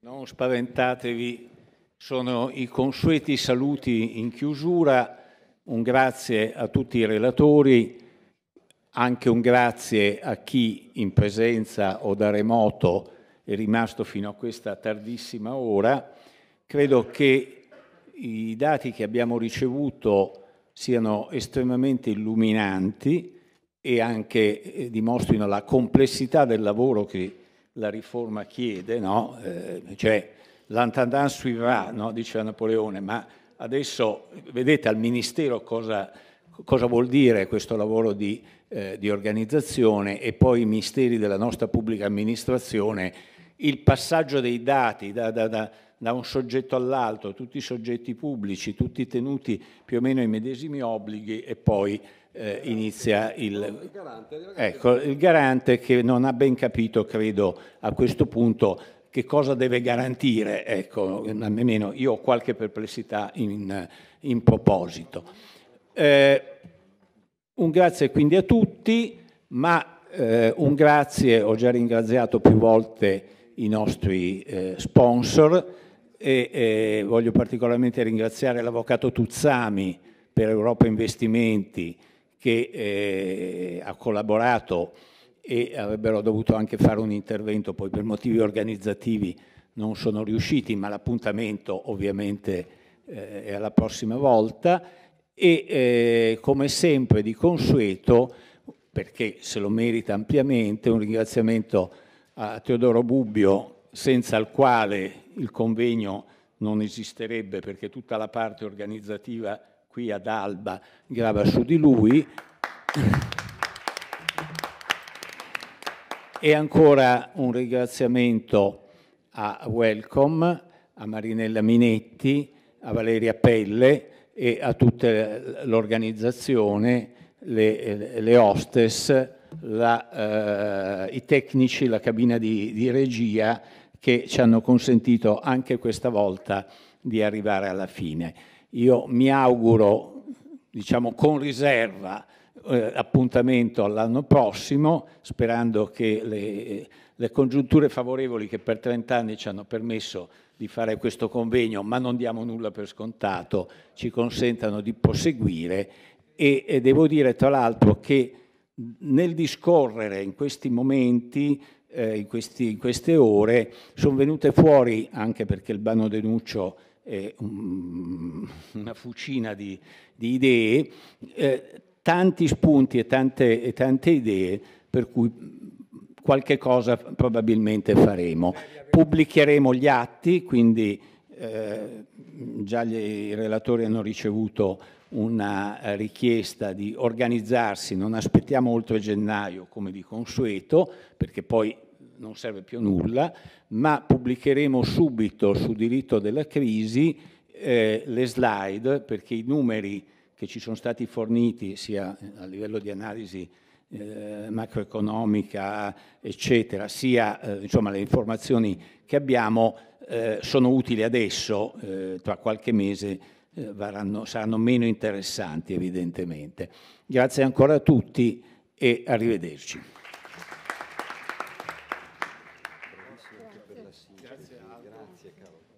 Non spaventatevi, sono i consueti saluti in chiusura. Un grazie a tutti i relatori, anche un grazie a chi in presenza o da remoto è rimasto fino a questa tardissima ora. Credo che i dati che abbiamo ricevuto siano estremamente illuminanti e anche eh, dimostrino la complessità del lavoro che la riforma chiede, no? eh, cioè l'antandans suivrà, no? diceva Napoleone, ma adesso vedete al Ministero cosa, cosa vuol dire questo lavoro di, eh, di organizzazione e poi i misteri della nostra pubblica amministrazione, il passaggio dei dati da, da, da, da un soggetto all'altro, tutti i soggetti pubblici, tutti tenuti più o meno ai medesimi obblighi e poi eh, inizia il... Ecco, il garante che non ha ben capito, credo, a questo punto che cosa deve garantire, ecco, almeno io ho qualche perplessità in, in proposito. Eh, un grazie quindi a tutti, ma eh, un grazie, ho già ringraziato più volte i nostri eh, sponsor e voglio particolarmente ringraziare l'avvocato Tuzzami per Europa Investimenti, che eh, ha collaborato e avrebbero dovuto anche fare un intervento, poi per motivi organizzativi non sono riusciti, ma l'appuntamento ovviamente eh, è alla prossima volta e eh, come sempre di consueto, perché se lo merita ampiamente, un ringraziamento a Teodoro Bubbio, senza il quale il convegno non esisterebbe perché tutta la parte organizzativa qui ad Alba grava su di lui. E ancora un ringraziamento a Welcome, a Marinella Minetti, a Valeria Pelle e a tutta l'organizzazione, le, le, hostess, la, eh, i tecnici, la cabina di, di regia che ci hanno consentito anche questa volta di arrivare alla fine. Io mi auguro, diciamo con riserva, eh, appuntamento all'anno prossimo, sperando che le, eh, le congiunture favorevoli che per 30 anni ci hanno permesso di fare questo convegno, ma non diamo nulla per scontato, ci consentano di proseguire e, e devo dire tra l'altro che nel discorrere in questi momenti, eh, in, questi, in, queste ore, sono venute fuori, anche perché il Bano Denuccio eh, un, una fucina di, di idee, eh, tanti spunti e tante, e tante idee per cui qualche cosa probabilmente faremo. Pubblicheremo gli atti, quindi eh, già gli, i relatori hanno ricevuto una eh, richiesta di organizzarsi, non aspettiamo oltre gennaio come di consueto, perché poi non serve più nulla, ma pubblicheremo subito su diritto della crisi eh, le slide perché i numeri che ci sono stati forniti sia eh, a livello di analisi eh, macroeconomica, eccetera, sia eh, insomma, le informazioni che abbiamo eh, sono utili adesso, eh, tra qualche mese eh, varanno, saranno meno interessanti evidentemente. Grazie ancora a tutti e arrivederci. alla Grazie, grazie, grazie caro.